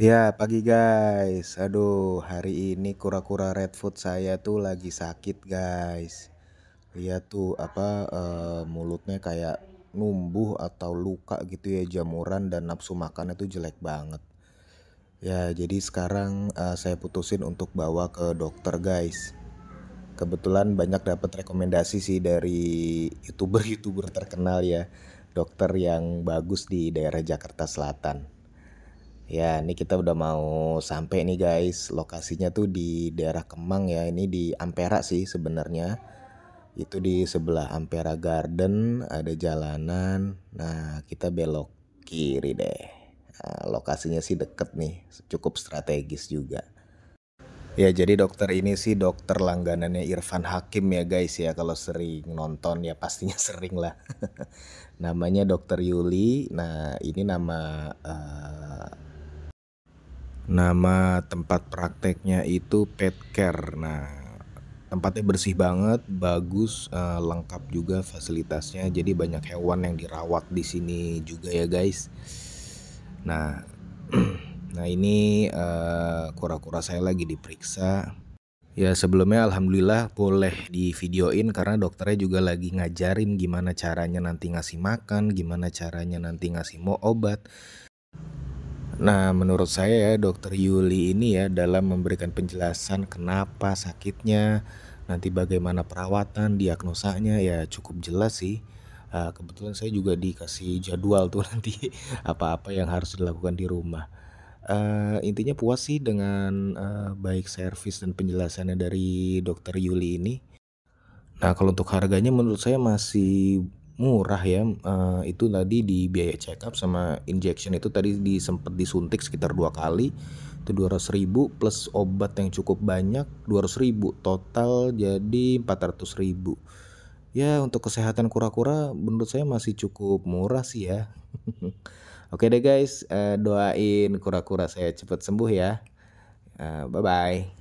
Ya, pagi guys. Aduh, hari ini kura-kura red food saya tuh lagi sakit, guys. Lihat tuh apa uh, mulutnya kayak numbuh atau luka gitu ya jamuran dan nafsu makannya tuh jelek banget. Ya, jadi sekarang uh, saya putusin untuk bawa ke dokter, guys. Kebetulan banyak dapat rekomendasi sih dari YouTuber-YouTuber terkenal ya, dokter yang bagus di daerah Jakarta Selatan. Ya, ini kita udah mau sampai nih guys. Lokasinya tuh di daerah Kemang ya. Ini di Ampera sih sebenarnya. Itu di sebelah Ampera Garden ada jalanan. Nah, kita belok kiri deh. Nah, lokasinya sih deket nih, cukup strategis juga. Ya jadi dokter ini sih dokter langganannya Irfan Hakim ya guys ya kalau sering nonton ya pastinya sering lah. Namanya dokter Yuli. Nah ini nama uh, Nama tempat prakteknya itu Pet Care. Nah, tempatnya bersih banget, bagus, uh, lengkap juga fasilitasnya. Jadi banyak hewan yang dirawat di sini juga ya guys. Nah, nah ini eh, kura-kura uh, saya lagi diperiksa. Ya sebelumnya alhamdulillah boleh di videoin karena dokternya juga lagi ngajarin gimana caranya nanti ngasih makan, gimana caranya nanti ngasih mau obat, Nah, menurut saya ya dokter Yuli ini ya dalam memberikan penjelasan kenapa sakitnya, nanti bagaimana perawatan, diagnosanya ya cukup jelas sih. Ah, kebetulan saya juga dikasih jadwal tuh nanti apa-apa yang harus dilakukan di rumah. Uh, intinya puas sih dengan uh, baik servis dan penjelasannya dari dokter Yuli ini. Nah, kalau untuk harganya menurut saya masih murah ya. Uh, itu tadi di biaya check up sama injection itu tadi disempat disuntik sekitar dua kali itu 200 ribu plus obat yang cukup banyak 200 ribu total jadi 400 ribu ya untuk kesehatan kura-kura menurut saya masih cukup murah sih ya oke deh guys eh, doain kura-kura saya cepat sembuh ya eh, bye bye